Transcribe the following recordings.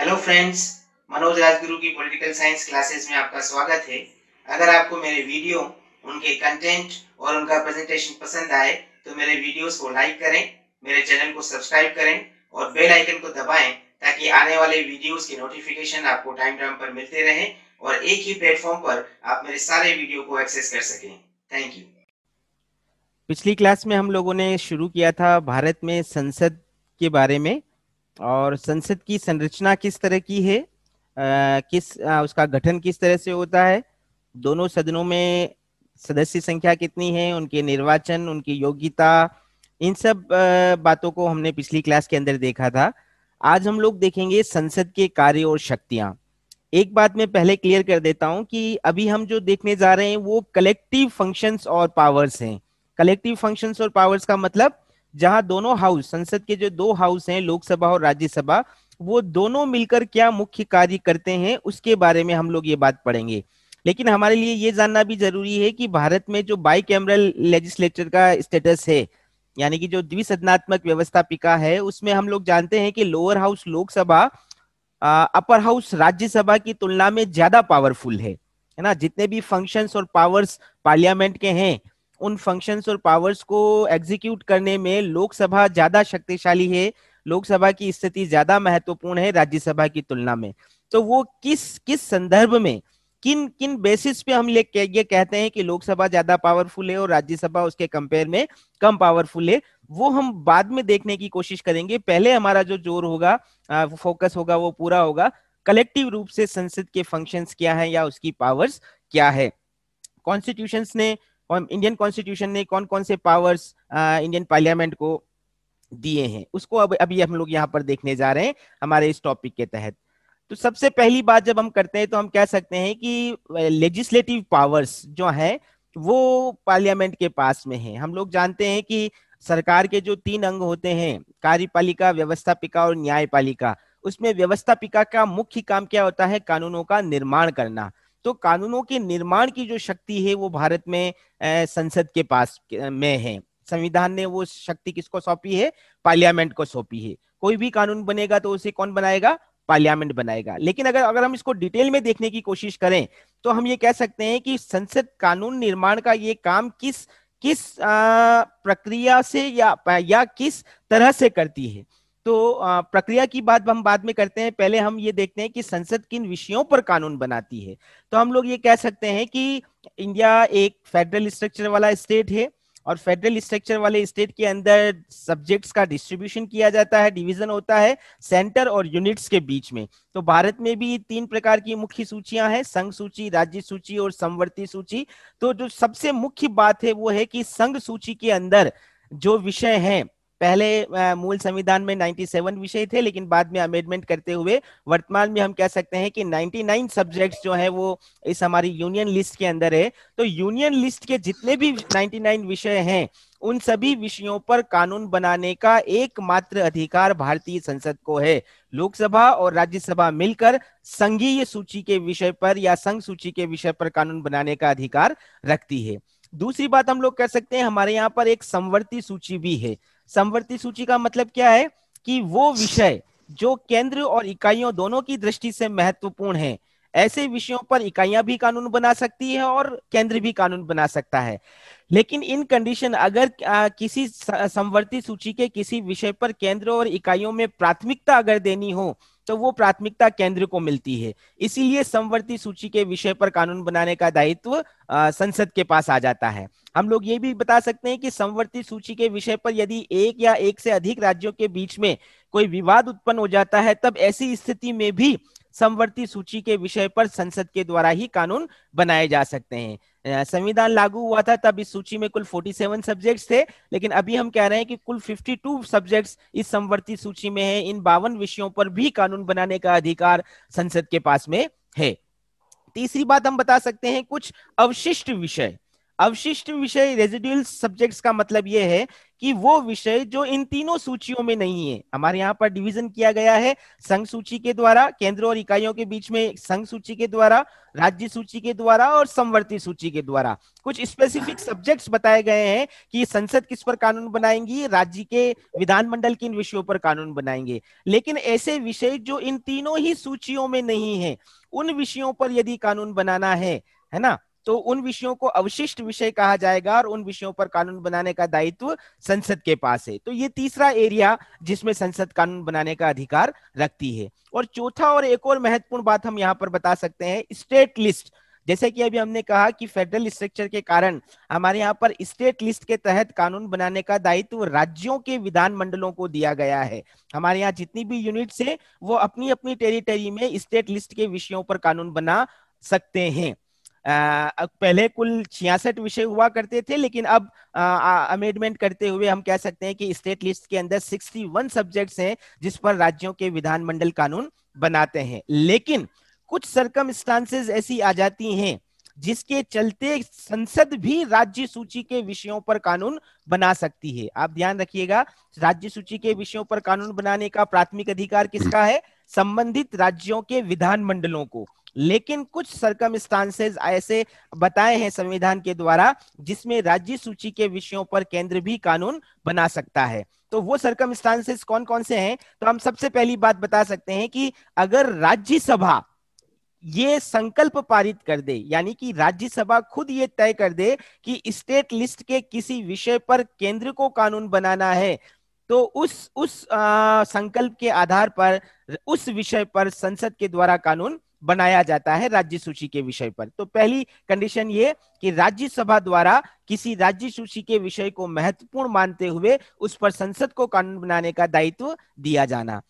Hello friends Manoj Rajguru की political science classes में आपका स्वागत है अगर आपको मेरे वीडियो उनके कंटेंट और उनका प्रेजेंटेशन पसंद आए तो मेरे वीडियोस को लाइक करें मेरे चैनल को सब्सक्राइब करें और बेल आइकन को दबाएं ताकि आने वाले वीडियोस की नोटिफिकेशन आपको टाइम टाइम पर मिलते रहे और एक ही प्लेटफॉर्म पर आप मेरे सारे वीडियो को एक्सेस कर सकें थैंक यू पिछली क्लास में हम लोगों ने शुरू किया था भारत में संसद के बारे में और संसद की संरचना किस तरह की है आ, किस आ, उसका गठन किस तरह से होता है दोनों सदनों में सदस्य संख्या कितनी है उनके निर्वाचन उनकी योग्यता इन सब बातों को हमने पिछली क्लास के अंदर देखा था आज हम लोग देखेंगे संसद के कार्य और शक्तियां एक बात मैं पहले क्लियर कर देता हूं कि अभी हम जो देखने जा रहे हैं वो कलेक्टिव फंक्शंस और पावर्स हैं कलेक्टिव फंक्शंस और पावर्स का मतलब जहां दोनों हाउस संसद के जो दो हाउस हैं लोकसभा और राज्यसभा वो दोनों मिलकर क्या मुख्य कार्य करते हैं उसके बारे में हम लोग ये बात पढ़ेंगे लेकिन हमारे लिए ये जानना भी जरूरी है कि भारत में जो बाई कैमरल लेजिस्लेचर का स्टेटस है यानी कि जो द्विसदनात्मक व्यवस्थापिका है उसमें हम लोग जानते हैं कि lower house Lok Sabha upper house Rajya Sabha की तुलना में ज्यादा पावरफुल है है ना जितने भी फंक्शंस और पावर्स पार्लियामेंट के हैं उन फंक्शंस और पावर्स को एग्जीक्यूट करने में लोकसभा ज्यादा शक्तिशाली है लोकसभा की स्थिति ज्यादा महत्वपूर्ण है राज्यसभा की तुलना में तो वो किस किस संदर्भ में किन किन बेसिस पे हम ले ये कहते हैं कि लोकसभा ज्यादा पावरफुल है और राज्यसभा उसके कंपेयर में कम पावरफुल है वो हम बाद में देखने की कोशिश करेंगे पहले हमारा जो जोर होगा फोकस होगा वो पूरा होगा कलेक्टिव रूप से संसद के फंक्शंस क्या है या उसकी पावर्स क्या है कॉन्स्टिट्यूशन ने इंडियन कॉन्स्टिट्यूशन ने कौन कौन से पावर्स इंडियन पार्लियामेंट को दिए हैं उसको अब अभी हम लोग यहाँ पर देखने जा रहे हैं हमारे इस टॉपिक के तहत तो सबसे पहली बात जब हम करते हैं तो हम कह सकते हैं कि लेजिस्लेटिव पावर्स जो है वो पार्लियामेंट के पास में है हम लोग जानते हैं कि सरकार के जो तीन अंग होते हैं कार्यपालिका व्यवस्थापिका और न्यायपालिका उसमें व्यवस्थापिका का मुख्य काम क्या होता है कानूनों का निर्माण करना तो कानूनों के निर्माण की जो शक्ति है वो भारत में संसद के पास में है संविधान ने वो शक्ति किसको सौंपी है पार्लियामेंट को सौंपी है कोई भी कानून बनेगा तो उसे कौन बनाएगा पार्लियामेंट बनाएगा लेकिन अगर अगर हम इसको डिटेल में देखने की कोशिश करें तो हम ये कह सकते हैं कि संसद कानून निर्माण का ये काम किस किस प्रक्रिया से या या किस तरह से करती है तो प्रक्रिया की बात हम बाद में करते हैं पहले हम ये देखते हैं कि संसद किन विषयों पर कानून बनाती है तो हम लोग ये कह सकते हैं कि इंडिया एक फेडरल स्ट्रक्चर वाला स्टेट है और फेडरल स्ट्रक्चर वाले स्टेट के अंदर सब्जेक्ट्स का डिस्ट्रीब्यूशन किया जाता है डिवीजन होता है सेंटर और यूनिट्स के बीच में तो भारत में भी तीन प्रकार की मुख्य सूचियां हैं संघ सूची राज्य सूची और समवर्ती सूची तो जो सबसे मुख्य बात है वो है कि संघ सूची के अंदर जो विषय हैं पहले मूल संविधान में 97 विषय थे लेकिन बाद में अमेंडमेंट करते हुए वर्तमान में हम कह सकते हैं कि 99 सब्जेक्ट्स जो है वो इस हमारी यूनियन लिस्ट के अंदर है तो यूनियन लिस्ट के जितने भी 99 विषय हैं उन सभी विषयों पर कानून बनाने का एकमात्र अधिकार भारतीय संसद को है लोकसभा और राज्यसभा मिलकर संघीय सूची के विषय पर या संघ सूची के विषय पर कानून बनाने का अधिकार रखती है दूसरी बात हम लोग कह सकते हैं हमारे यहाँ पर एक संवर्ती सूची भी है समवर्ती सूची का मतलब क्या है कि वो विषय जो केंद्र और इकाइयों दोनों की दृष्टि से महत्वपूर्ण है ऐसे विषयों पर इकाइयां भी कानून बना सकती है और केंद्र भी कानून बना सकता है लेकिन इन कंडीशन अगर आ, किसी समवर्ती सूची के किसी विषय पर केंद्र और इकाइयों में प्राथमिकता अगर देनी हो तो वो प्राथमिकता केंद्र को मिलती है इसीलिए समवर्ती सूची के विषय पर कानून बनाने का दायित्व संसद के पास आ जाता है हम लोग ये भी बता सकते हैं कि समवर्ती सूची के विषय पर यदि एक या एक से अधिक राज्यों के बीच में कोई विवाद उत्पन्न हो जाता है तब ऐसी स्थिति में भी समवर्ती सूची के विषय पर संसद के द्वारा ही कानून बनाए जा सकते हैं संविधान लागू हुआ था तब इस सूची में कुल 47 सब्जेक्ट्स थे लेकिन अभी हम कह रहे हैं कि कुल 52 सब्जेक्ट्स इस समवर्ती सूची में है इन बावन विषयों पर भी कानून बनाने का अधिकार संसद के पास में है तीसरी बात हम बता सकते हैं कुछ अवशिष्ट विषय अवशिष्ट विषय रेजिड्यूल सब्जेक्ट्स का मतलब यह है कि वो विषय जो इन तीनों सूचियों में नहीं है हमारे यहाँ पर डिवीजन किया गया है संघ सूची के द्वारा केंद्र और इकाइयों के बीच में संघ सूची के द्वारा राज्य सूची के द्वारा और संवर्ती सूची के द्वारा कुछ स्पेसिफिक सब्जेक्ट्स बताए गए हैं कि संसद किस पर कानून बनाएंगी राज्य के विधानमंडल किन विषयों पर कानून बनाएंगे लेकिन ऐसे विषय जो इन तीनों ही सूचियों में नहीं है उन विषयों पर यदि कानून बनाना है है ना तो उन विषयों को अवशिष्ट विषय कहा जाएगा और उन विषयों पर कानून बनाने का दायित्व संसद के पास है तो ये तीसरा एरिया जिसमें संसद कानून बनाने का अधिकार रखती है और चौथा और एक और महत्वपूर्ण बात हम यहाँ पर बता सकते हैं स्टेट लिस्ट जैसे कि अभी हमने कहा कि फेडरल स्ट्रक्चर के कारण हमारे यहाँ पर स्टेट लिस्ट के तहत कानून बनाने का दायित्व राज्यों के विधान मंडलों को दिया गया है हमारे यहाँ जितनी भी यूनिट्स है वो अपनी अपनी टेरिटरी में स्टेट लिस्ट के विषयों पर कानून बना सकते हैं पहले कुल छियासठ विषय हुआ करते थे लेकिन अब अमेंडमेंट करते हुए हम कह सकते हैं कि स्टेट लिस्ट के अंदर 61 सब्जेक्ट्स हैं जिस पर राज्यों के विधानमंडल कानून बनाते हैं लेकिन कुछ सरकम ऐसी आ जाती हैं जिसके चलते संसद भी राज्य सूची के विषयों पर कानून बना सकती है आप ध्यान रखिएगा राज्य सूची के विषयों पर कानून बनाने का प्राथमिक अधिकार किसका है संबंधित राज्यों के विधानमंडलों को लेकिन कुछ सरकम ऐसे बताए हैं संविधान के द्वारा जिसमें राज्य सूची के विषयों पर केंद्र भी कानून बना सकता है तो वो सरकम कौन कौन से हैं तो हम सबसे पहली बात बता सकते हैं कि अगर राज्यसभा ये संकल्प पारित कर दे यानी कि राज्यसभा खुद ये तय कर दे कि स्टेट लिस्ट के किसी विषय पर केंद्र को कानून बनाना है तो उस उस आ, संकल्प के आधार पर उस विषय पर संसद के द्वारा कानून बनाया जाता है राज्य सूची के विषय पर तो पहली कंडीशन ये कि राज्यसभा द्वारा किसी राज्य सूची के विषय को महत्वपूर्ण मानते हुए उस पर संसद को कानून बनाने का दायित्व दिया जाना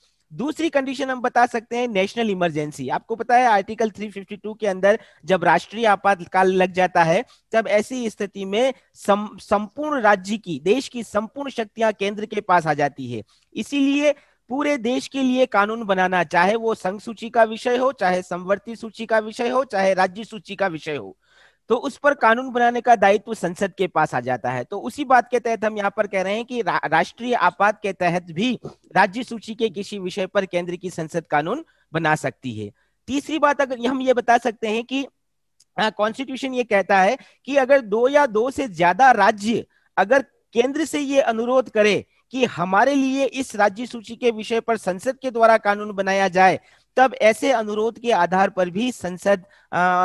दूसरी कंडीशन हम बता सकते हैं नेशनल इमरजेंसी आपको पता है आर्टिकल 352 के अंदर जब राष्ट्रीय आपातकाल लग जाता है तब ऐसी स्थिति में सम, संपूर्ण राज्य की देश की संपूर्ण शक्तियां केंद्र के पास आ जाती है इसीलिए पूरे देश के लिए कानून बनाना चाहे वो संघ सूची का विषय हो चाहे संवर्ती सूची का विषय हो चाहे राज्य सूची का विषय हो तो उस पर कानून बनाने का दायित्व संसद के पास आ जाता है तो उसी बात के तहत हम यहाँ पर कह रहे हैं कि रा, राष्ट्रीय आपात के तहत भी राज्य सूची के किसी विषय पर केंद्र की संसद कानून बना सकती है तीसरी बात अगर हम ये बता सकते हैं कि हाँ, कॉन्स्टिट्यूशन ये कहता है कि अगर दो या दो से ज्यादा राज्य अगर केंद्र से ये अनुरोध करे कि हमारे लिए इस राज्य सूची के विषय पर संसद के द्वारा कानून बनाया जाए तब ऐसे अनुरोध के आधार पर भी संसद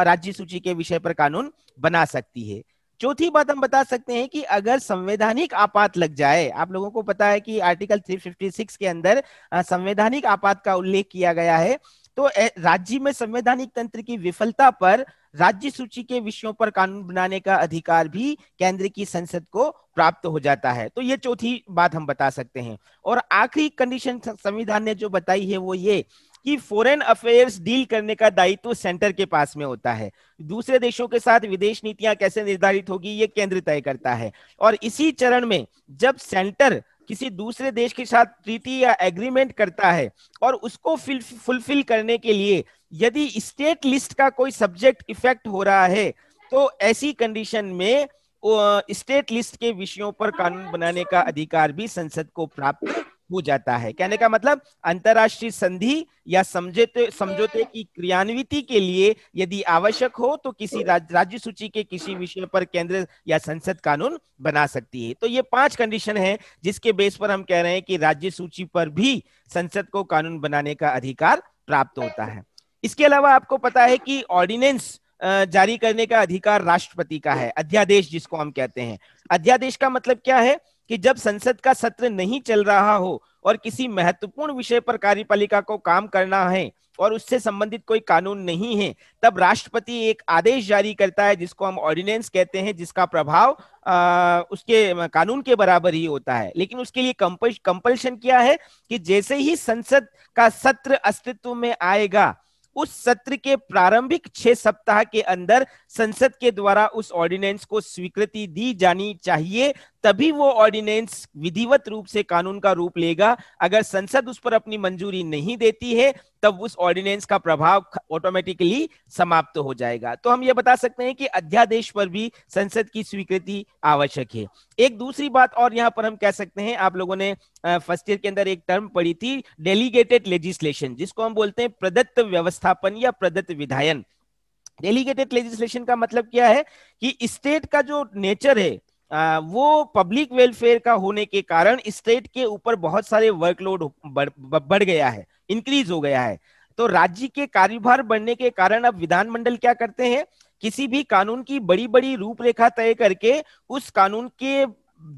राज्य सूची के विषय पर कानून बना सकती है चौथी बात हम बता सकते हैं कि अगर संवैधानिक आपात लग जाए आप लोगों को पता है कि आर्टिकल 356 के अंदर संवैधानिक आपात का उल्लेख किया गया है तो राज्य में संवैधानिक तंत्र की विफलता पर राज्य सूची के विषयों पर कानून बनाने का अधिकार भी केंद्र की संसद को प्राप्त हो जाता है तो ये चौथी बात हम बता सकते हैं और आखिरी कंडीशन संविधान ने जो बताई है वो ये कि फॉरेन अफेयर्स डील करने का दायित्व सेंटर के पास में होता है दूसरे देशों के साथ विदेश नीतियां कैसे निर्धारित होगी ये केंद्र तय करता है और इसी चरण में जब सेंटर किसी दूसरे देश के साथ ट्रीटी या एग्रीमेंट करता है और उसको फुलफिल करने के लिए यदि स्टेट लिस्ट का कोई सब्जेक्ट इफेक्ट हो रहा है तो ऐसी कंडीशन में स्टेट लिस्ट के विषयों पर कानून बनाने का अधिकार भी संसद को प्राप्त हो जाता है कहने का मतलब अंतरराष्ट्रीय संधि या समझौते समझौते की क्रियान्विति के लिए यदि आवश्यक हो तो किसी राज, राज्य सूची के किसी विषय पर केंद्र या संसद कानून बना सकती है तो ये पांच कंडीशन है जिसके बेस पर हम कह रहे हैं कि राज्य सूची पर भी संसद को कानून बनाने का अधिकार प्राप्त होता है इसके अलावा आपको पता है कि ऑर्डिनेंस जारी करने का अधिकार राष्ट्रपति का है अध्यादेश जिसको हम कहते हैं अध्यादेश का मतलब क्या है कि जब संसद का सत्र नहीं चल रहा हो और किसी महत्वपूर्ण विषय पर कार्यपालिका को काम करना है और उससे संबंधित कोई कानून नहीं है तब राष्ट्रपति एक आदेश जारी करता है जिसको हम ऑर्डिनेंस कहते हैं जिसका प्रभाव आ, उसके कानून के बराबर ही होता है लेकिन उसके लिए कंपल्शन किया है कि जैसे ही संसद का सत्र अस्तित्व में आएगा उस सत्र के प्रारंभिक छह सप्ताह के अंदर संसद के द्वारा उस ऑर्डिनेंस को स्वीकृति दी जानी चाहिए तभी वो ऑर्डिनेंस विधिवत रूप से कानून का रूप लेगा अगर संसद उस पर अपनी मंजूरी नहीं देती है तब उस ऑर्डिनेंस का प्रभाव ऑटोमेटिकली समाप्त हो जाएगा तो हम ये बता सकते हैं कि अध्यादेश पर भी संसद की स्वीकृति आवश्यक है एक दूसरी बात और यहाँ पर हम कह सकते हैं आप लोगों ने फर्स्ट ईयर के अंदर एक टर्म पढ़ी थी डेलीगेटेड लेजिस्लेशन जिसको हम बोलते हैं प्रदत्त व्यवस्थापन या प्रदत्त विधायन डेलीगेटेड लेजिस्लेशन का मतलब क्या है कि स्टेट का जो नेचर है वो पब्लिक वेलफेयर का होने के कारण स्टेट के ऊपर बहुत सारे वर्कलोड बढ़, बढ़ गया है इंक्रीज हो गया है तो राज्य के कार्यभार बढ़ने के कारण अब विधानमंडल क्या करते हैं किसी भी कानून की बड़ी बड़ी रूपरेखा तय करके उस कानून के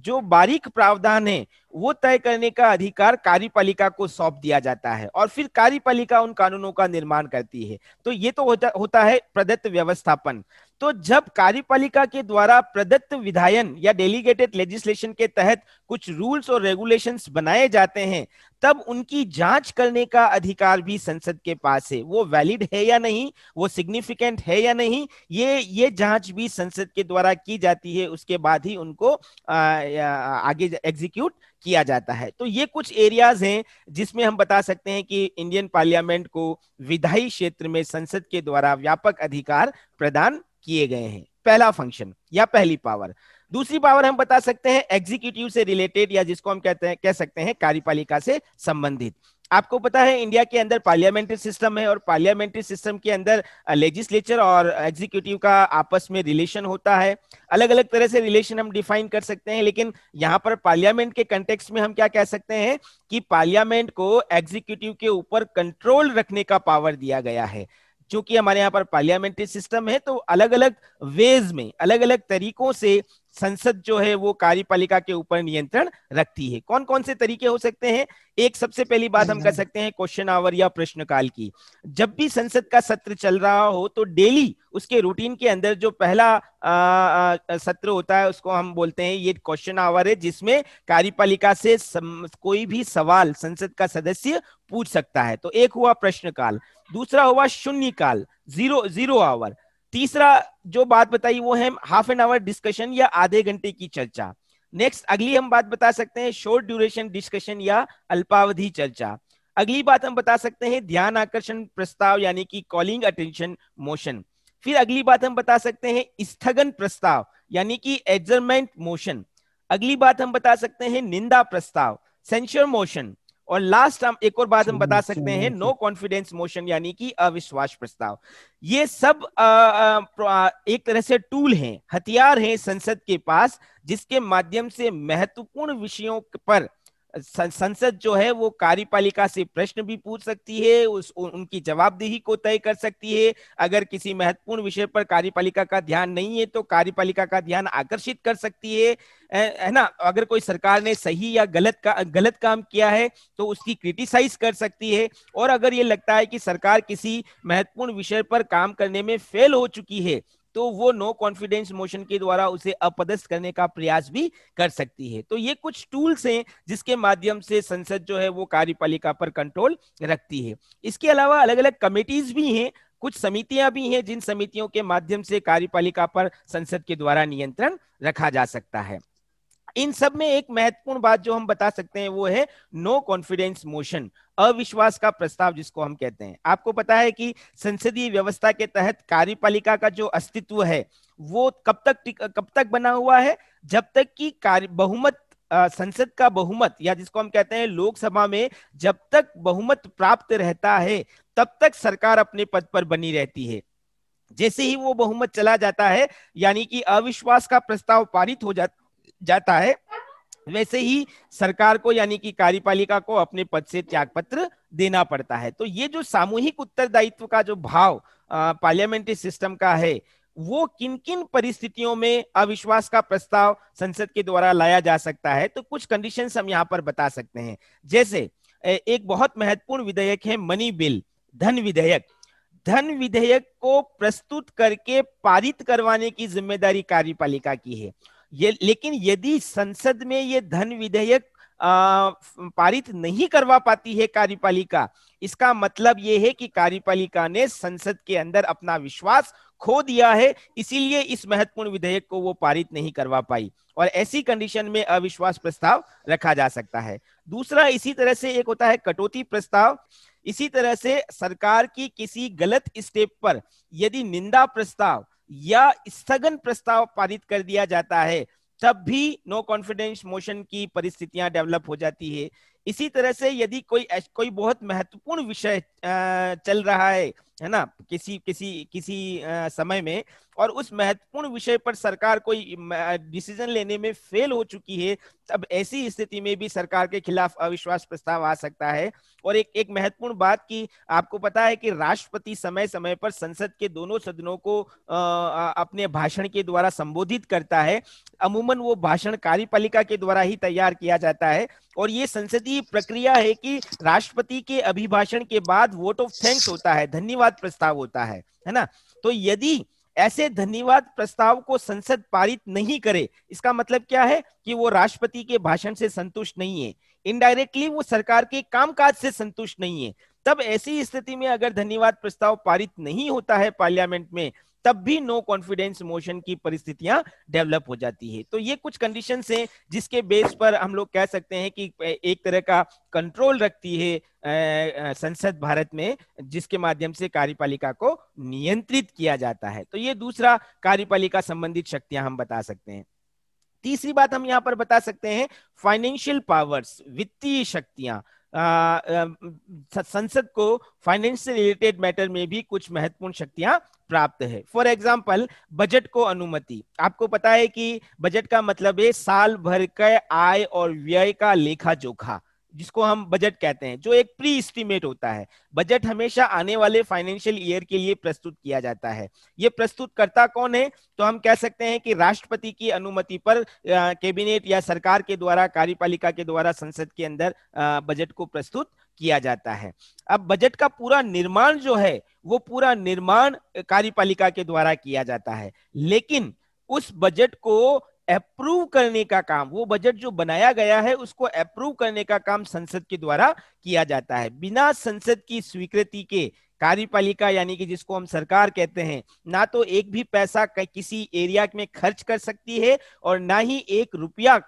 जो बारीक प्रावधान है वो तय करने का अधिकार कार्यपालिका को सौंप दिया जाता है और फिर कार्यपालिका उन कानूनों का निर्माण करती है तो ये तो होता, होता है प्रदत्त व्यवस्थापन तो जब कार्यपालिका के द्वारा प्रदत्त विधायन या डेलीगेटेड लेजिस्लेशन के तहत कुछ रूल्स और रेगुलेशंस बनाए जाते हैं तब उनकी जांच करने का अधिकार भी संसद के पास है वो वैलिड है या नहीं वो सिग्निफिकेंट है या नहीं ये ये जांच भी संसद के द्वारा की जाती है उसके बाद ही उनको आ, आगे एग्जीक्यूट किया जाता है तो ये कुछ एरियाज हैं जिसमें हम बता सकते हैं कि इंडियन पार्लियामेंट को विधायी क्षेत्र में संसद के द्वारा व्यापक अधिकार प्रदान किए गए हैं पहला फंक्शन या पहली पावर दूसरी पावर हम बता सकते हैं एग्जीक्यूटिव से रिलेटेड या जिसको हम कहते हैं कह सकते हैं कार्यपालिका से संबंधित आपको पता है इंडिया के अंदर पार्लियामेंट्री सिस्टम है और पार्लियामेंट्री सिस्टम के अंदर लेजिस्लेचर और एग्जीक्यूटिव का आपस में रिलेशन होता है अलग अलग तरह से रिलेशन हम डिफाइन कर सकते हैं लेकिन यहाँ पर पार्लियामेंट के कंटेक्स्ट में हम क्या कह सकते हैं कि पार्लियामेंट को एग्जीक्यूटिव के ऊपर कंट्रोल रखने का पावर दिया गया है चूंकि हमारे यहाँ पर पार्लियामेंट्री सिस्टम है तो अलग अलग वेज में अलग अलग तरीकों से संसद जो है वो कार्यपालिका के ऊपर नियंत्रण रखती है कौन कौन से तरीके हो सकते हैं एक सबसे पहली बात हम कर हम्म। सकते हैं क्वेश्चन आवर या प्रश्नकाल की जब भी संसद का सत्र चल रहा हो तो डेली उसके रूटीन के अंदर जो पहला आ, आ, सत्र होता है उसको हम बोलते हैं ये क्वेश्चन आवर है जिसमें कार्यपालिका से सम, कोई भी सवाल संसद का सदस्य पूछ सकता है तो एक हुआ प्रश्नकाल दूसरा हुआ शून्य काल जीरो जीरो आवर तीसरा जो बात बताई वो है हाफ एन आवर डिस्कशन या आधे घंटे की चर्चा नेक्स्ट अगली हम बात बता सकते हैं शॉर्ट ड्यूरेशन डिस्कशन या अल्पावधि चर्चा अगली बात हम बता सकते हैं ध्यान आकर्षण प्रस्ताव यानी कि कॉलिंग अटेंशन मोशन फिर अगली बात हम बता सकते हैं स्थगन प्रस्ताव यानी कि एडजमेंट मोशन अगली बात हम बता सकते हैं निंदा प्रस्ताव सेंशर मोशन और लास्ट हम एक और बात हम बता सकते हैं नो कॉन्फिडेंस मोशन यानी कि अविश्वास प्रस्ताव ये सब आ, आ, एक तरह से टूल हैं हथियार हैं संसद के पास जिसके माध्यम से महत्वपूर्ण विषयों पर संसद जो है वो कार्यपालिका से प्रश्न भी पूछ सकती है उस उनकी जवाबदेही को तय कर सकती है अगर किसी महत्वपूर्ण विषय पर कार्यपालिका का ध्यान नहीं है तो कार्यपालिका का ध्यान आकर्षित कर सकती है है ना अगर कोई सरकार ने सही या गलत का गलत काम किया है तो उसकी क्रिटिसाइज कर सकती है और अगर ये लगता है कि सरकार किसी महत्वपूर्ण विषय पर काम करने में फेल हो चुकी है तो वो नो कॉन्फिडेंस मोशन के द्वारा उसे अपदस्थ करने का प्रयास भी कर सकती है तो ये कुछ टूल्स हैं जिसके माध्यम से संसद जो है वो कार्यपालिका पर कंट्रोल रखती है इसके अलावा अलग अलग कमेटीज भी हैं कुछ समितियां भी हैं जिन समितियों के माध्यम से कार्यपालिका पर संसद के द्वारा नियंत्रण रखा जा सकता है इन सब में एक महत्वपूर्ण बात जो हम बता सकते हैं वो है नो कॉन्फिडेंस मोशन अविश्वास का प्रस्ताव जिसको हम कहते हैं आपको पता है कि संसदीय व्यवस्था के तहत कार्यपालिका का जो अस्तित्व है वो कब तक कब तक बना हुआ है जब तक कि कार्य बहुमत संसद का बहुमत या जिसको हम कहते हैं लोकसभा में जब तक बहुमत प्राप्त रहता है तब तक सरकार अपने पद पर बनी रहती है जैसे ही वो बहुमत चला जाता है यानी कि अविश्वास का प्रस्ताव पारित हो जाता जाता है वैसे ही सरकार को यानी कि कार्यपालिका को अपने पद से त्याग पत्र देना पड़ता है तो ये जो सामूहिक उत्तरदायित्व का जो भाव पार्लियामेंट्री सिस्टम का है वो किन किन परिस्थितियों में अविश्वास का प्रस्ताव संसद के द्वारा लाया जा सकता है तो कुछ कंडीशन हम यहाँ पर बता सकते हैं जैसे एक बहुत महत्वपूर्ण विधेयक है मनी बिल धन विधेयक धन विधेयक को प्रस्तुत करके पारित करवाने की जिम्मेदारी कार्यपालिका की है ये लेकिन यदि संसद में ये धन विधेयक पारित नहीं करवा पाती है कार्यपालिका इसका मतलब ये है कि कार्यपालिका ने संसद के अंदर अपना विश्वास खो दिया है इसीलिए इस महत्वपूर्ण विधेयक को वो पारित नहीं करवा पाई और ऐसी कंडीशन में अविश्वास प्रस्ताव रखा जा सकता है दूसरा इसी तरह से एक होता है कटौती प्रस्ताव इसी तरह से सरकार की किसी गलत स्टेप पर यदि निंदा प्रस्ताव या स्थगन प्रस्ताव पारित कर दिया जाता है तब भी नो कॉन्फिडेंस मोशन की परिस्थितियां डेवलप हो जाती है इसी तरह से यदि कोई कोई बहुत महत्वपूर्ण विषय चल रहा है है ना किसी किसी किसी समय में और उस महत्वपूर्ण विषय पर सरकार कोई डिसीजन लेने में फेल हो चुकी है तब ऐसी स्थिति में भी सरकार के खिलाफ अविश्वास प्रस्ताव आ सकता है और एक एक महत्वपूर्ण बात की आपको पता है कि राष्ट्रपति समय समय पर संसद के दोनों सदनों को आ, अपने भाषण के द्वारा संबोधित करता है अमूमन वो भाषण कार्यपालिका के द्वारा ही तैयार किया जाता है और ये संसदीय प्रक्रिया है कि राष्ट्रपति के अभिभाषण के बाद वोट ऑफ थैंक्स होता है धन्यवाद प्रस्ताव होता है है ना तो यदि ऐसे धन्यवाद प्रस्ताव को संसद पारित नहीं करे इसका मतलब क्या है कि वो राष्ट्रपति के भाषण से संतुष्ट नहीं है इनडायरेक्टली वो सरकार के कामकाज से संतुष्ट नहीं है तब ऐसी स्थिति में अगर धन्यवाद प्रस्ताव पारित नहीं होता है पार्लियामेंट में तब भी नो कॉन्फिडेंस मोशन की परिस्थितियां डेवलप हो जाती है तो ये कुछ कंडीशन हैं जिसके बेस पर हम लोग कह सकते हैं कि एक तरह का कंट्रोल रखती है संसद भारत में जिसके माध्यम से कार्यपालिका को नियंत्रित किया जाता है तो ये दूसरा कार्यपालिका संबंधित शक्तियां हम बता सकते हैं तीसरी बात हम यहाँ पर बता सकते हैं फाइनेंशियल पावर्स वित्तीय शक्तियां संसद को फाइनेंशियल रिलेटेड मैटर में भी कुछ महत्वपूर्ण शक्तियां प्राप्त है फॉर एग्जाम्पल बजट को अनुमति आपको पता है कि बजट का मतलब है साल भर के आय और व्यय का लेखा जोखा जिसको हम बजट कहते हैं जो एक प्री इस्टीमेट होता है बजट हमेशा आने वाले फाइनेंशियल ईयर के लिए प्रस्तुत किया जाता है ये प्रस्तुत करता कौन है तो हम कह सकते हैं कि राष्ट्रपति की अनुमति पर कैबिनेट या सरकार के द्वारा कार्यपालिका के द्वारा संसद के अंदर बजट को प्रस्तुत किया जाता है अब बजट का पूरा निर्माण जो है वो पूरा निर्माण कार्यपालिका के द्वारा किया जाता है लेकिन उस बजट को अप्रूव करने का काम वो बजट जो बनाया गया है उसको अप्रूव करने का काम संसद के द्वारा किया जाता है बिना संसद की स्वीकृति के कार्यपालिका यानी कि जिसको हम सरकार कहते हैं ना तो एक भी पैसा किसी एरिया में खर्च कर सकती है और ना ही एक रुपया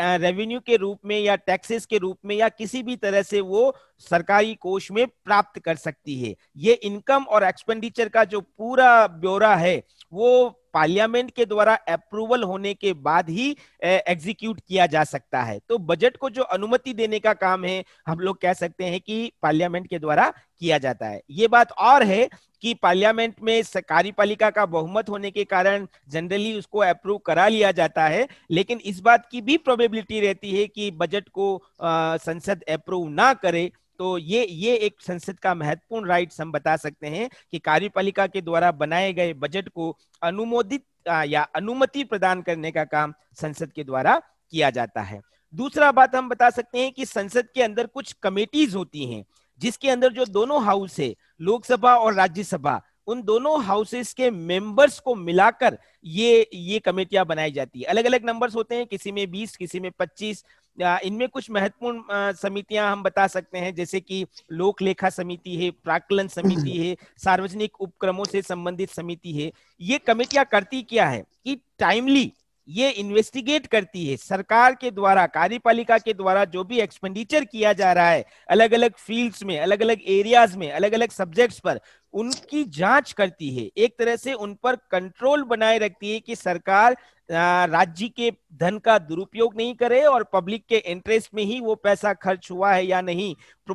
रेवेन्यू के रूप में या टैक्सेस के रूप में या किसी भी तरह से वो सरकारी कोष में प्राप्त कर सकती है ये इनकम और एक्सपेंडिचर का जो पूरा ब्यौरा है वो पार्लियामेंट के द्वारा अप्रूवल होने के बाद ही एग्जीक्यूट किया जा सकता है तो बजट को जो अनुमति देने का काम है हम लोग कह सकते हैं कि पार्लियामेंट के द्वारा किया जाता है ये बात और है कि पार्लियामेंट में कार्यपालिका का बहुमत होने के कारण जनरली उसको अप्रूव करा लिया जाता है लेकिन इस बात की भी प्रोबेबिलिटी रहती है कि बजट को आ, संसद अप्रूव ना करे तो ये ये एक संसद का महत्वपूर्ण राइट हम बता सकते हैं कि कार्यपालिका के द्वारा बनाए गए बजट को अनुमोदित या अनुमति प्रदान करने का काम संसद के द्वारा किया जाता है दूसरा बात हम बता सकते हैं कि संसद के अंदर कुछ कमेटीज होती हैं जिसके अंदर जो दोनों हाउस है लोकसभा और राज्यसभा उन दोनों हाउसेस के मेंबर्स को मिलाकर ये ये कमेटियां बनाई जाती है अलग अलग नंबर्स होते हैं किसी में 20 किसी में 25 इनमें कुछ महत्वपूर्ण समितियां हम बता सकते हैं जैसे कि लोक लेखा समिति है प्राकलन समिति है सार्वजनिक उपक्रमों से संबंधित समिति है ये कमेटियां करती क्या है कि टाइमली ये इन्वेस्टिगेट करती है सरकार के द्वारा कार्यपालिका के द्वारा जो भी एक्सपेंडिचर किया जा रहा है अलग अलग फील्ड्स में अलग अलग एरियाज में अलग अलग सब्जेक्ट्स पर उनकी जांच करती है एक तरह से उन पर कंट्रोल बनाए रखती है कि सरकार राज्य के धन का दुरुपयोग नहीं करे और पब्लिक के इंटरेस्ट में ही वो पैसा खर्च हुआ है या नहीं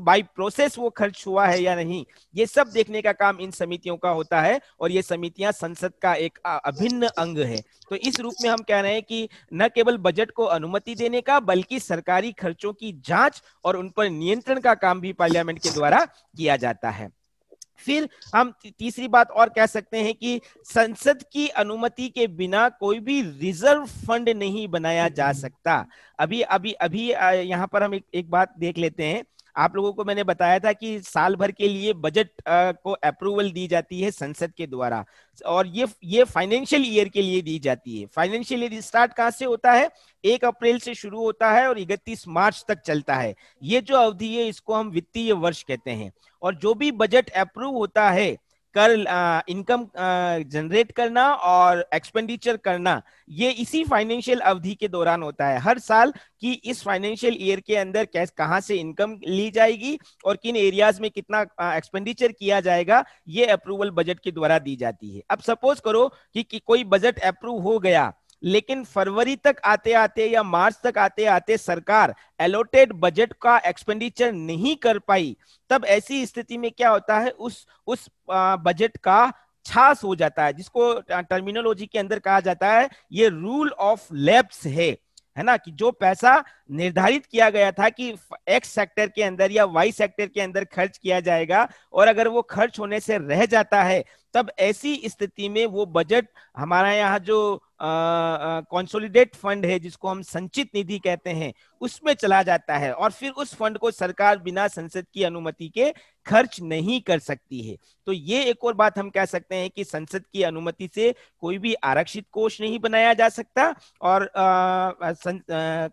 बाई प्रोसेस वो खर्च हुआ है या नहीं ये सब देखने का काम इन समितियों का होता है और ये समितियां संसद का एक अभिन्न अंग है तो इस रूप में हम कह रहे हैं कि न केवल बजट को अनुमति देने का बल्कि सरकारी खर्चों की जांच और उन पर नियंत्रण का काम भी पार्लियामेंट के द्वारा किया जाता है फिर हम तीसरी बात और कह सकते हैं कि संसद की अनुमति के बिना कोई भी रिजर्व फंड नहीं बनाया जा सकता अभी अभी अभी यहाँ पर हम एक, एक बात देख लेते हैं आप लोगों को मैंने बताया था कि साल भर के लिए बजट को अप्रूवल दी जाती है संसद के द्वारा और ये ये फाइनेंशियल ईयर के लिए दी जाती है फाइनेंशियल ईयर स्टार्ट कहाँ से होता है एक अप्रैल से शुरू होता है और इकतीस मार्च तक चलता है ये जो अवधि है इसको हम वित्तीय वर्ष कहते हैं और जो भी बजट अप्रूव होता है कर इनकम जनरेट करना और एक्सपेंडिचर करना ये इसी फाइनेंशियल अवधि के दौरान होता है हर साल कि इस फाइनेंशियल ईयर के अंदर कैश कहाँ से इनकम ली जाएगी और किन एरियाज में कितना एक्सपेंडिचर किया जाएगा ये अप्रूवल बजट के द्वारा दी जाती है अब सपोज करो कि, कि कोई बजट अप्रूव हो गया लेकिन फरवरी तक आते आते या मार्च तक आते आते सरकार एलोटेड बजट का एक्सपेंडिचर नहीं कर पाई तब ऐसी स्थिति में क्या होता है उस उस बजट का छास हो जाता है जिसको टर्मिनोलॉजी के अंदर कहा जाता है ये रूल ऑफ लेप्स है है ना कि जो पैसा निर्धारित किया गया था कि एक्स सेक्टर के अंदर या वाई सेक्टर के अंदर खर्च किया जाएगा और अगर वो खर्च होने से रह जाता है तब ऐसी स्थिति में वो बजट हमारा यहाँ जो कंसोलिडेट फंड है जिसको हम संचित निधि कहते हैं उसमें चला जाता है और फिर उस फंड को सरकार बिना संसद की अनुमति के खर्च नहीं कर सकती है तो ये एक और बात हम कह सकते हैं कि संसद की अनुमति से कोई भी आरक्षित कोष नहीं बनाया जा सकता और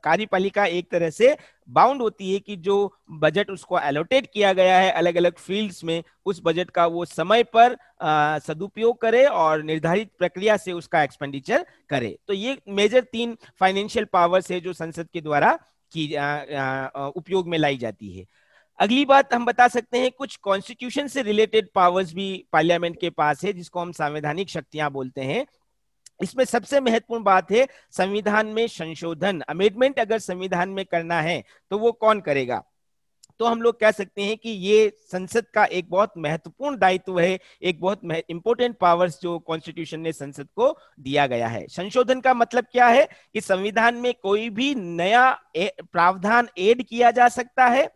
कार्यपालिका एक तरह से बाउंड होती है कि जो बजट उसको एलोटेट किया गया है अलग अलग फील्ड्स में उस बजट का वो समय पर सदुपयोग करे और निर्धारित प्रक्रिया से उसका एक्सपेंडिचर करे तो ये मेजर तीन फाइनेंशियल पावर्स है जो संसद के द्वारा की उपयोग में लाई जाती है अगली बात हम बता सकते हैं कुछ कॉन्स्टिट्यूशन से रिलेटेड पावर्स भी पार्लियामेंट के पास है जिसको हम संवैधानिक शक्तियां बोलते हैं इसमें सबसे महत्वपूर्ण बात है संविधान में संशोधन अमेंडमेंट अगर संविधान में करना है तो वो कौन करेगा तो हम लोग कह सकते हैं कि ये संसद का एक बहुत महत्वपूर्ण दायित्व है एक बहुत इंपॉर्टेंट पावर्स जो कॉन्स्टिट्यूशन ने संसद को दिया गया है संशोधन का मतलब क्या है कि संविधान में कोई भी नया प्रावधान एड किया जा सकता है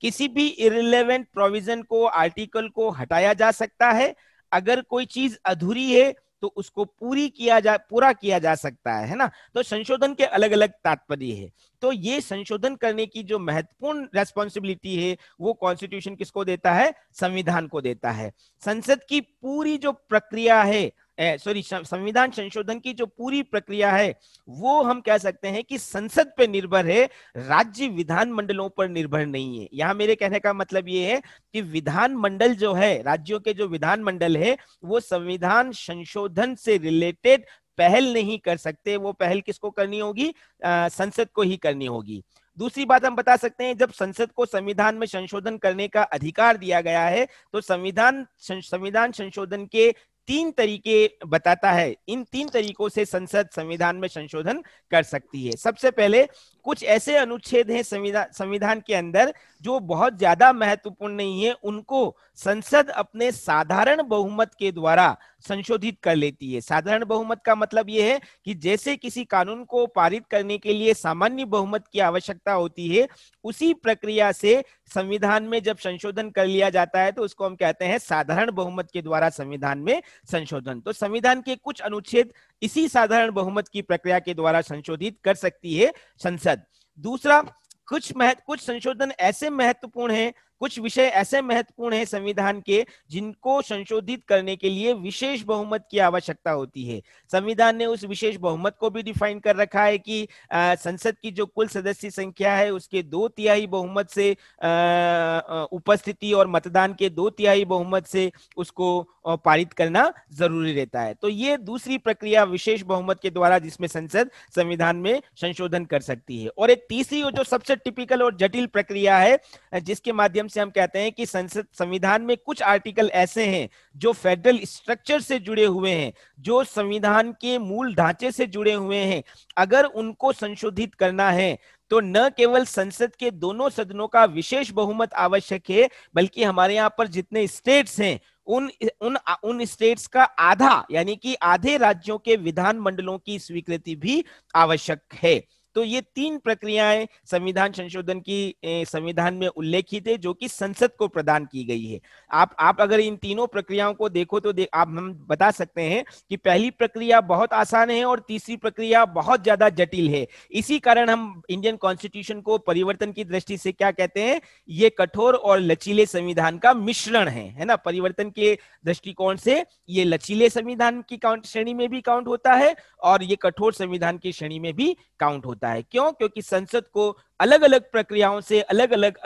किसी भी इरिलेवेंट प्रोविजन को आर्टिकल को हटाया जा सकता है अगर कोई चीज अधूरी है तो उसको पूरी किया जा पूरा किया जा सकता है है ना तो संशोधन के अलग अलग तात्पर्य है तो ये संशोधन करने की जो महत्वपूर्ण रेस्पॉन्सिबिलिटी है वो कॉन्स्टिट्यूशन किसको देता है संविधान को देता है संसद की पूरी जो प्रक्रिया है सॉरी संविधान संशोधन की जो पूरी प्रक्रिया है वो हम कह सकते हैं कि संसद पर निर्भर है राज्य विधान मंडलों पर निर्भर नहीं है यहाँ मेरे कहने का मतलब ये है कि विधान मंडल जो है राज्यों के जो विधान मंडल है वो संविधान संशोधन से रिलेटेड पहल नहीं कर सकते वो पहल किसको करनी होगी आ, संसद को ही करनी होगी दूसरी बात हम बता सकते हैं जब संसद को संविधान में संशोधन करने का अधिकार दिया गया है तो संविधान संविधान संशोधन के तीन तरीके बताता है इन तीन तरीकों से संसद संविधान में संशोधन कर सकती है सबसे पहले कुछ ऐसे अनुच्छेद हैं संविधान संविधान के अंदर जो बहुत ज्यादा महत्वपूर्ण नहीं है उनको संसद अपने साधारण बहुमत के द्वारा संशोधित कर लेती है साधारण बहुमत का मतलब यह है कि जैसे किसी कानून को पारित करने के लिए सामान्य बहुमत की आवश्यकता होती है उसी प्रक्रिया से संविधान में जब संशोधन कर लिया जाता है तो उसको हम कहते हैं साधारण बहुमत के द्वारा संविधान में संशोधन तो संविधान के कुछ अनुच्छेद इसी साधारण बहुमत की प्रक्रिया के द्वारा संशोधित कर सकती है संसद दूसरा कुछ महत्व कुछ संशोधन ऐसे महत्वपूर्ण हैं कुछ विषय ऐसे महत्वपूर्ण हैं संविधान के जिनको संशोधित करने के लिए विशेष बहुमत की आवश्यकता होती है संविधान ने उस विशेष बहुमत को भी डिफाइन कर रखा है कि आ, संसद की जो कुल सदस्य संख्या है उसके दो तिहाई बहुमत से उपस्थिति और मतदान के दो तिहाई बहुमत से उसको पारित करना जरूरी रहता है तो ये दूसरी प्रक्रिया विशेष बहुमत के द्वारा जिसमें संसद संविधान में संशोधन कर सकती है और एक तीसरी जो सबसे टिपिकल और जटिल प्रक्रिया है जिसके माध्यम माध्यम से हम कहते हैं कि संसद संविधान में कुछ आर्टिकल ऐसे हैं जो फेडरल स्ट्रक्चर से जुड़े हुए हैं जो संविधान के मूल ढांचे से जुड़े हुए हैं अगर उनको संशोधित करना है तो न केवल संसद के दोनों सदनों का विशेष बहुमत आवश्यक है बल्कि हमारे यहाँ पर जितने स्टेट्स हैं उन उन उन स्टेट्स का आधा यानी कि आधे राज्यों के विधानमंडलों की स्वीकृति भी आवश्यक है तो ये तीन प्रक्रियाएं संविधान संशोधन की संविधान में उल्लेखित है जो कि संसद को प्रदान की गई है आप आप अगर इन तीनों प्रक्रियाओं को देखो तो दे, आप हम बता सकते हैं कि पहली प्रक्रिया बहुत आसान है और तीसरी प्रक्रिया बहुत ज्यादा जटिल है इसी कारण हम इंडियन कॉन्स्टिट्यूशन को परिवर्तन की दृष्टि से क्या कहते हैं ये कठोर और लचीले संविधान का मिश्रण है है ना परिवर्तन के दृष्टिकोण से ये लचीले संविधान की काउंट श्रेणी में भी काउंट होता है और ये कठोर संविधान की श्रेणी में भी काउंट होता है सकता है क्यों क्योंकि संसद को अलग अलग प्रक्रियाओं से अलग अलग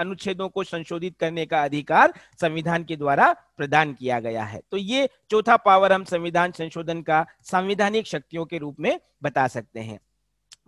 अनुच्छेदों को संशोधित करने का अधिकार संविधान के द्वारा प्रदान किया गया है तो ये चौथा पावर हम संविधान संशोधन का संविधानिक शक्तियों के रूप में बता सकते हैं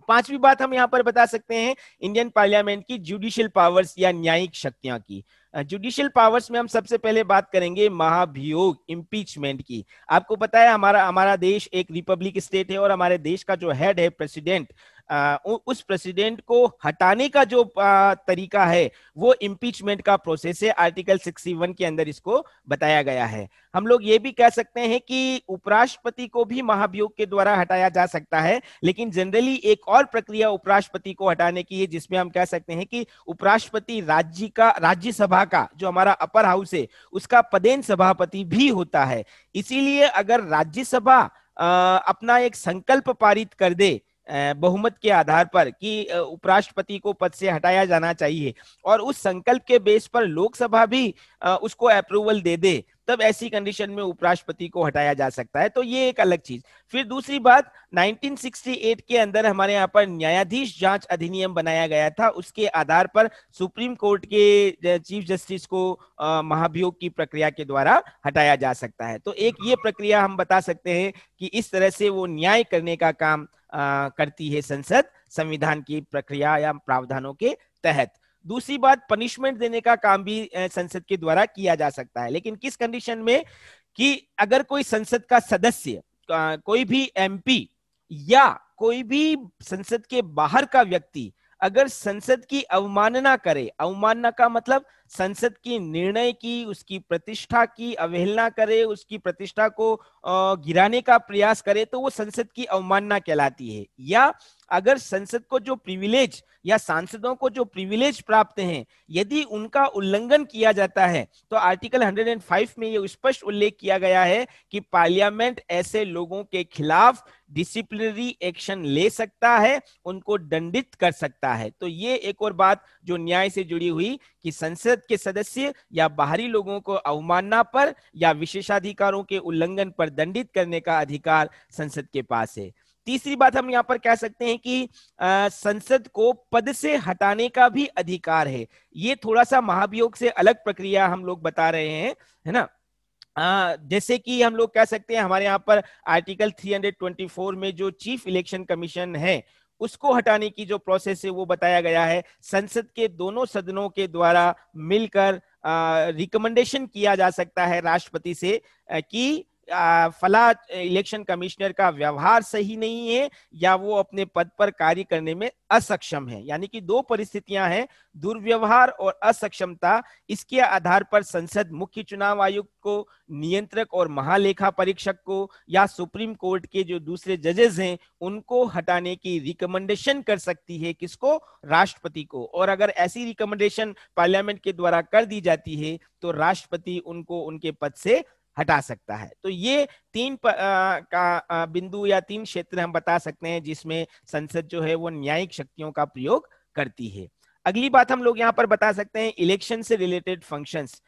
पांचवी बात हम यहाँ पर बता सकते हैं इंडियन पार्लियामेंट की जुडिशियल पावर्स या न्यायिक शक्तियां की जुडिशियल पावर्स में हम सबसे पहले बात करेंगे महाभियोग इम्पीचमेंट की आपको पता है हमारा हमारा देश एक रिपब्लिक स्टेट है और हमारे देश का जो हेड है प्रेसिडेंट उस प्रेसिडेंट को हटाने का जो तरीका है वो इम्पीचमेंट का प्रोसेस है आर्टिकल 61 के अंदर इसको बताया गया है हम लोग ये भी कह सकते हैं कि उपराष्ट्रपति को भी महाभियोग के द्वारा हटाया जा सकता है लेकिन जनरली एक और प्रक्रिया उपराष्ट्रपति को हटाने की है जिसमें हम कह सकते हैं कि उपराष्ट्रपति राज्य का राज्यसभा का जो हमारा अपर हाउस है उसका पदेन सभापति भी होता है इसीलिए अगर राज्यसभा अपना एक संकल्प पारित कर दे बहुमत के आधार पर कि उपराष्ट्रपति को पद से हटाया जाना चाहिए और उस संकल्प के बेस पर लोकसभा भी उसको अप्रूवल दे दे तब ऐसी कंडीशन में उपराष्ट्रपति को हटाया जा सकता है तो ये एक अलग चीज फिर दूसरी बात 1968 के अंदर हमारे यहाँ पर न्यायाधीश जांच अधिनियम बनाया गया था उसके आधार पर सुप्रीम कोर्ट के चीफ जस्टिस को महाभियोग की प्रक्रिया के द्वारा हटाया जा सकता है तो एक ये प्रक्रिया हम बता सकते हैं कि इस तरह से वो न्याय करने का काम करती है संसद संविधान की प्रक्रिया या प्रावधानों के तहत दूसरी बात पनिशमेंट देने का काम भी संसद के द्वारा किया जा सकता है लेकिन किस कंडीशन में कि अगर कोई संसद का सदस्य कोई भी एमपी या कोई भी संसद के बाहर का व्यक्ति अगर संसद की अवमानना करे अवमानना का मतलब संसद की निर्णय की उसकी प्रतिष्ठा की अवहेलना करे उसकी प्रतिष्ठा को गिराने का प्रयास करे तो वो संसद की अवमानना कहलाती है या अगर संसद को जो प्रिविलेज या सांसदों को जो प्रिविलेज प्राप्त हैं यदि उनका उल्लंघन किया जाता है तो आर्टिकल 105 में ये स्पष्ट उल्लेख किया गया है कि पार्लियामेंट ऐसे लोगों के खिलाफ डिसिप्लिनरी एक्शन ले सकता है उनको दंडित कर सकता है तो ये एक और बात जो न्याय से जुड़ी हुई कि संसद संसद के सदस्य या बाहरी लोगों को अवमानना पर या विशेषाधिकारों के उल्लंघन पर दंडित करने का अधिकार संसद के पास है तीसरी बात हम यहाँ पर कह सकते हैं कि आ, संसद को पद से हटाने का भी अधिकार है ये थोड़ा सा महाभियोग से अलग प्रक्रिया हम लोग बता रहे हैं है ना आ, जैसे कि हम लोग कह सकते हैं हमारे यहाँ पर आर्टिकल 324 में जो चीफ इलेक्शन कमीशन है उसको हटाने की जो प्रोसेस है वो बताया गया है संसद के दोनों सदनों के द्वारा मिलकर रिकमेंडेशन किया जा सकता है राष्ट्रपति से कि फला इलेक्शन कमिश्नर का व्यवहार सही नहीं है या वो अपने पद पर कार्य करने में असक्षम है यानी कि दो परिस्थितियां हैं दुर्व्यवहार और असक्षमता इसके आधार पर संसद मुख्य चुनाव आयुक्त को नियंत्रक और महालेखा परीक्षक को या सुप्रीम कोर्ट के जो दूसरे जजेस हैं उनको हटाने की रिकमेंडेशन कर सकती है किसको राष्ट्रपति को और अगर ऐसी रिकमेंडेशन पार्लियामेंट के द्वारा कर दी जाती है तो राष्ट्रपति उनको उनके पद से हटा सकता है तो ये तीन प, आ, का बिंदु या तीन क्षेत्र हम बता सकते हैं जिसमें संसद जो है वो न्यायिक शक्तियों का प्रयोग करती है अगली बात हम लोग यहाँ पर बता सकते हैं इलेक्शन से रिलेटेड फंक्शंस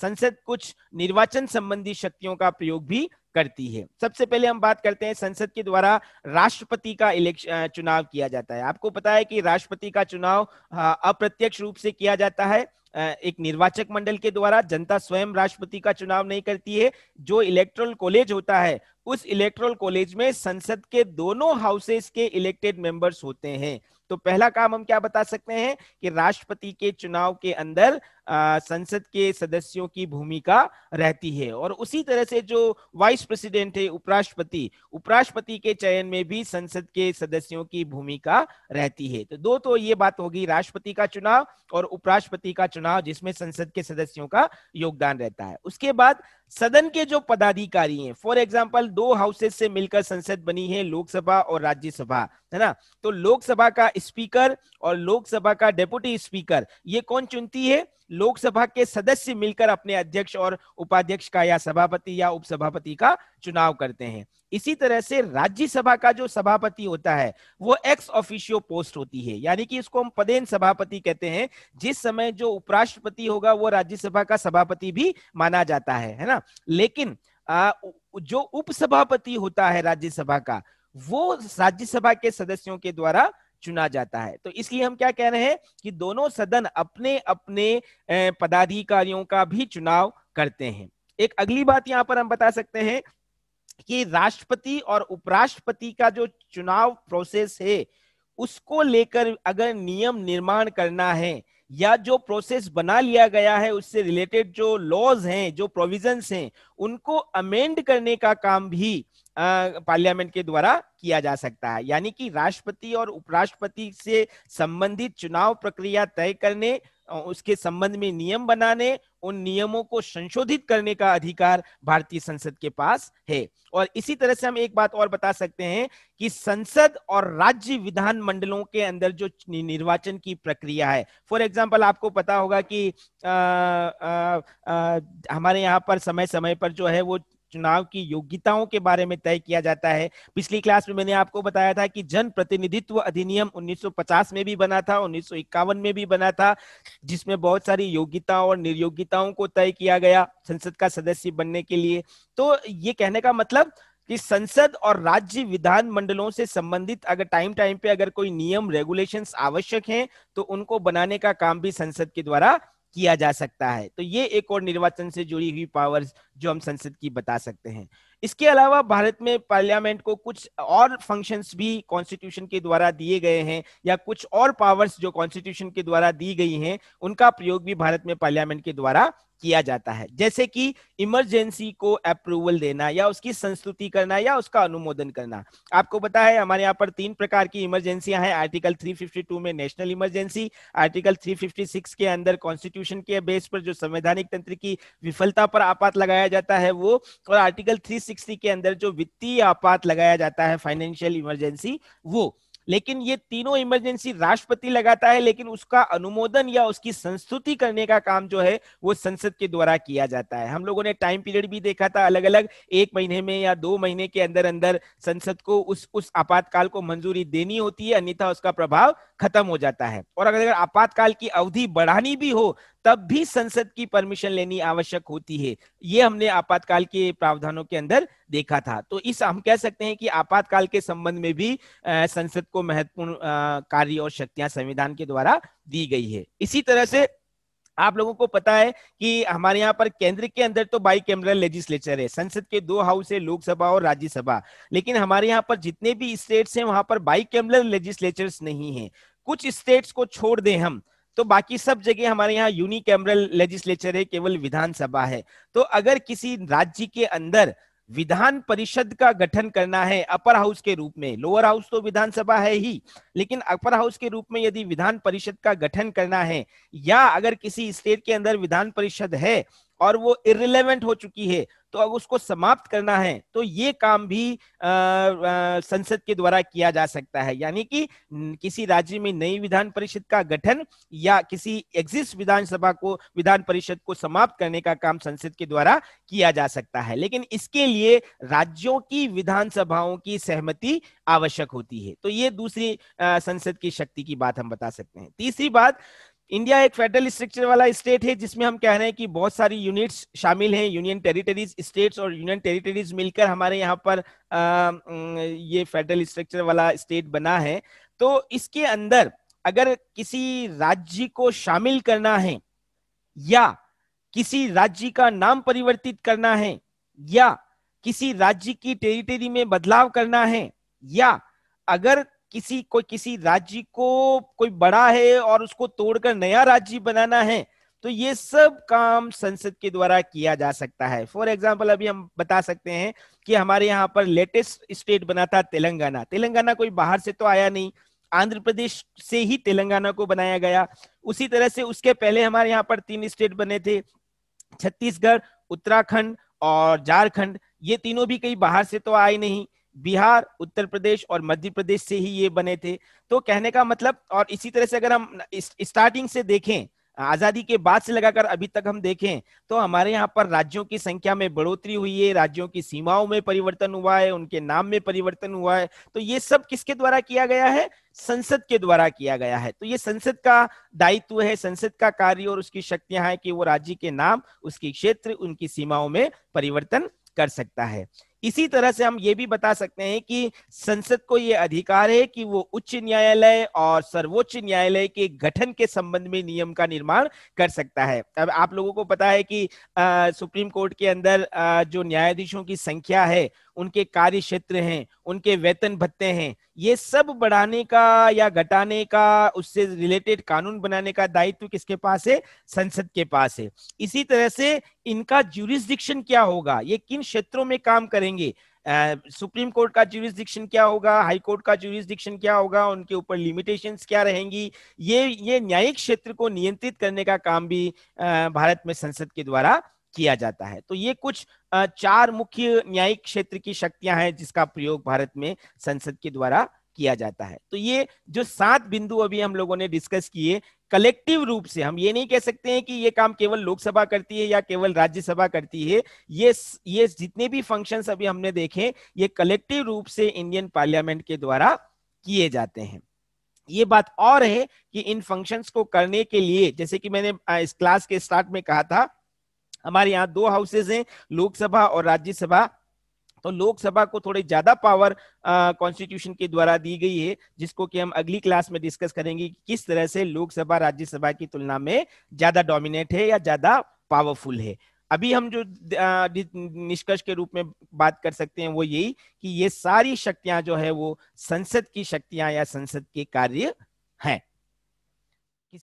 संसद कुछ निर्वाचन संबंधी शक्तियों का प्रयोग भी करती है सबसे पहले हम बात करते हैं संसद के द्वारा राष्ट्रपति का इलेक्शन चुनाव किया जाता है आपको पता है कि राष्ट्रपति का चुनाव अप्रत्यक्ष रूप से किया जाता है एक निर्वाचक मंडल के द्वारा जनता स्वयं राष्ट्रपति का चुनाव नहीं करती है जो इलेक्ट्रल कॉलेज होता है उस इलेक्ट्रल कॉलेज में संसद के दोनों हाउसेस के इलेक्टेड मेंबर्स होते हैं तो पहला काम हम क्या बता सकते हैं कि राष्ट्रपति के चुनाव के अंदर संसद के सदस्यों की भूमिका रहती है और उसी तरह से जो वाइस प्रेसिडेंट है उपराष्ट्रपति उपराष्ट्रपति के चयन में भी संसद के सदस्यों की भूमिका रहती है तो दो तो ये बात होगी राष्ट्रपति का चुनाव और उपराष्ट्रपति का चुनाव जिसमें संसद के सदस्यों का योगदान रहता है उसके बाद सदन के जो पदाधिकारी हैं फॉर एग्जाम्पल दो हाउसेस से मिलकर संसद बनी है लोकसभा और राज्यसभा है ना तो लोकसभा का स्पीकर और लोकसभा का डेप्यूटी स्पीकर ये कौन चुनती है लोकसभा के सदस्य मिलकर अपने अध्यक्ष और उपाध्यक्ष का या सभापति या उपसभापति का चुनाव करते हैं इसी तरह से राज्यसभा का जो सभापति होता है वो एक्स ऑफिशियो पोस्ट होती है यानी कि इसको हम पदेन सभापति कहते हैं जिस समय जो उपराष्ट्रपति होगा वो राज्यसभा का सभापति भी माना जाता है है ना लेकिन आ, जो उपसभापति होता है राज्यसभा का वो राज्यसभा के सदस्यों के द्वारा चुना जाता है तो इसलिए हम क्या कह रहे हैं कि दोनों सदन अपने अपने पदाधिकारियों का भी चुनाव करते हैं एक अगली बात यहाँ पर हम बता सकते हैं कि राष्ट्रपति और उपराष्ट्रपति का जो चुनाव प्रोसेस है उसको लेकर अगर नियम निर्माण करना है या जो प्रोसेस बना लिया गया है उससे रिलेटेड जो लॉज हैं जो प्रोविजंस हैं उनको अमेंड करने का काम भी पार्लियामेंट के द्वारा किया जा सकता है यानी कि राष्ट्रपति और उपराष्ट्रपति से संबंधित चुनाव प्रक्रिया तय करने उसके संबंध में नियम बनाने उन नियमों को संशोधित करने का अधिकार भारतीय संसद के पास है और इसी तरह से हम एक बात और बता सकते हैं कि संसद और राज्य विधान मंडलों के अंदर जो निर्वाचन की प्रक्रिया है फॉर एग्जाम्पल आपको पता होगा कि आ, आ, आ, हमारे यहाँ पर समय समय पर पर जो है वो चुनाव की योग्यताओं के बारे में तय किया जाता है पिछली क्लास में मैंने आपको बताया था कि जन प्रतिनिधित्व अधिनियम 1950 में भी बना था उन्नीस में भी बना था जिसमें बहुत सारी योग्यताओं और निर्योग्यताओं को तय किया गया संसद का सदस्य बनने के लिए तो ये कहने का मतलब कि संसद और राज्य विधान मंडलों से संबंधित अगर टाइम टाइम पे अगर कोई नियम रेगुलेशंस आवश्यक हैं तो उनको बनाने का काम भी संसद के द्वारा किया जा सकता है तो ये एक और निर्वाचन से जुड़ी हुई पावर्स जो हम संसद की बता सकते हैं इसके अलावा भारत में पार्लियामेंट को कुछ और फंक्शंस भी कॉन्स्टिट्यूशन के द्वारा दिए गए हैं या कुछ और पावर्स जो कॉन्स्टिट्यूशन के द्वारा दी गई हैं उनका प्रयोग भी भारत में पार्लियामेंट के द्वारा किया जाता है जैसे कि इमरजेंसी को अप्रूवल देना या उसकी संस्तुति करना या उसका अनुमोदन करना आपको पता है हमारे यहाँ पर तीन प्रकार की इमरजेंसियां हैं आर्टिकल 352 में नेशनल इमरजेंसी आर्टिकल 356 के अंदर कॉन्स्टिट्यूशन के बेस पर जो संवैधानिक तंत्र की विफलता पर आपात लगाया जाता है वो और आर्टिकल थ्री के अंदर जो वित्तीय आपात लगाया जाता है फाइनेंशियल इमरजेंसी वो लेकिन ये तीनों इमरजेंसी राष्ट्रपति लगाता है लेकिन उसका अनुमोदन या उसकी संस्तुति करने का काम जो है वो संसद के द्वारा किया जाता है हम लोगों ने टाइम पीरियड भी देखा था अलग अलग एक महीने में या दो महीने के अंदर अंदर संसद को उस उस आपातकाल को मंजूरी देनी होती है अन्यथा उसका प्रभाव खत्म हो जाता है और अगर आपातकाल की अवधि बढ़ानी भी हो तब भी संसद की परमिशन लेनी आवश्यक होती है ये हमने आपातकाल के प्रावधानों के अंदर देखा था तो इस हम कह सकते हैं कि आपातकाल के संबंध में भी संसद को महत्वपूर्ण कार्य और शक्तियां संविधान के द्वारा दी गई है इसी तरह से आप लोगों को पता है कि हमारे यहाँ पर केंद्र के अंदर तो बाई कैमरल लेजिस्लेचर है संसद के दो हाउस है लोकसभा और राज्यसभा लेकिन हमारे यहाँ पर जितने भी स्टेट्स हैं वहां पर बाई कैमरल लेजिस्लेचर नहीं है कुछ स्टेट्स को छोड़ दें हम तो बाकी सब जगह हमारे यहाँ यूनिकैमरल लेजिस्लेचर है केवल विधानसभा है तो अगर किसी राज्य के अंदर विधान परिषद का गठन करना है अपर हाउस के रूप में लोअर हाउस तो विधानसभा है ही लेकिन अपर हाउस के रूप में यदि विधान परिषद का गठन करना है या अगर किसी स्टेट के अंदर विधान परिषद है और वो इरिलेवेंट हो चुकी है तो अब उसको समाप्त करना है तो ये काम भी संसद के द्वारा किया जा सकता है यानी कि किसी राज्य में नई विधान परिषद का गठन या किसी एग्जिस्ट विधानसभा को विधान परिषद को समाप्त करने का काम संसद के द्वारा किया जा सकता है लेकिन इसके लिए राज्यों की विधानसभाओं की सहमति आवश्यक होती है तो ये दूसरी संसद की शक्ति की बात हम बता सकते हैं तीसरी बात इंडिया एक फेडरल स्ट्रक्चर वाला स्टेट है जिसमें हम कह रहे हैं कि बहुत सारी यूनिट्स शामिल हैं यूनियन टेरिटरीज स्टेट्स और यूनियन टेरिटरीज मिलकर हमारे यहाँ पर आ, ये फेडरल स्ट्रक्चर वाला स्टेट बना है तो इसके अंदर अगर किसी राज्य को शामिल करना है या किसी राज्य का नाम परिवर्तित करना है या किसी राज्य की टेरिटरी में बदलाव करना है या अगर किसी कोई किसी राज्य को कोई बड़ा है और उसको तोड़कर नया राज्य बनाना है तो ये सब काम संसद के द्वारा किया जा सकता है फॉर एग्जाम्पल अभी हम बता सकते हैं कि हमारे यहाँ पर लेटेस्ट स्टेट बना था तेलंगाना तेलंगाना कोई बाहर से तो आया नहीं आंध्र प्रदेश से ही तेलंगाना को बनाया गया उसी तरह से उसके पहले हमारे यहाँ पर तीन स्टेट बने थे छत्तीसगढ़ उत्तराखंड और झारखंड ये तीनों भी कहीं बाहर से तो आए नहीं बिहार उत्तर प्रदेश और मध्य प्रदेश से ही ये बने थे तो कहने का मतलब और इसी तरह से अगर हम स्टार्टिंग से देखें आजादी के बाद से लगाकर अभी तक हम देखें तो हमारे यहाँ पर राज्यों की संख्या में बढ़ोतरी हुई है राज्यों की सीमाओं में परिवर्तन हुआ है उनके नाम में परिवर्तन हुआ है तो ये सब किसके द्वारा किया गया है संसद के द्वारा किया गया है तो ये संसद का दायित्व है संसद का कार्य और उसकी शक्तियां हैं कि वो राज्य के नाम उसके क्षेत्र उनकी सीमाओं में परिवर्तन कर सकता है इसी तरह से हम ये भी बता सकते हैं कि संसद को यह अधिकार है कि वो उच्च न्यायालय और सर्वोच्च न्यायालय के गठन के संबंध में नियम का निर्माण कर सकता है अब आप लोगों को पता है कि आ, सुप्रीम कोर्ट के अंदर आ, जो न्यायाधीशों की संख्या है उनके कार्य क्षेत्र हैं उनके वेतन भत्ते हैं ये सब बढ़ाने का या घटाने का उससे रिलेटेड कानून बनाने का दायित्व किसके पास है संसद के पास है इसी तरह से इनका ज्यूरिस्डिक्शन क्या होगा ये किन क्षेत्रों में काम करेंगे सुप्रीम कोर्ट का ज्यूरिस्डिक्शन क्या होगा हाई कोर्ट का ज्यूरिस्डिक्शन क्या होगा उनके ऊपर लिमिटेशंस क्या रहेंगी ये ये न्यायिक क्षेत्र को नियंत्रित करने का काम भी भारत में संसद के द्वारा किया जाता है तो ये कुछ चार मुख्य न्यायिक क्षेत्र की शक्तियां हैं जिसका प्रयोग भारत में संसद के द्वारा किया जाता है तो ये जो सात बिंदु अभी हम लोगों ने डिस्कस किए कलेक्टिव रूप से हम ये नहीं कह सकते हैं कि ये काम केवल लोकसभा करती है या केवल राज्यसभा करती है ये ये जितने भी फंक्शंस अभी हमने देखे ये कलेक्टिव रूप से इंडियन पार्लियामेंट के द्वारा किए जाते हैं ये बात और है कि इन फंक्शंस को करने के लिए जैसे कि मैंने इस क्लास के स्टार्ट में कहा था हमारे यहाँ दो हाउसेज हैं लोकसभा और राज्यसभा तो लोकसभा को थोड़ी ज्यादा पावर कॉन्स्टिट्यूशन के द्वारा दी गई है जिसको कि हम अगली क्लास में डिस्कस करेंगे कि किस तरह से लोकसभा राज्यसभा की तुलना में ज्यादा डोमिनेट है या ज्यादा पावरफुल है अभी हम जो निष्कर्ष के रूप में बात कर सकते हैं वो यही कि ये सारी शक्तियां जो है वो संसद की शक्तियां या संसद के कार्य हैं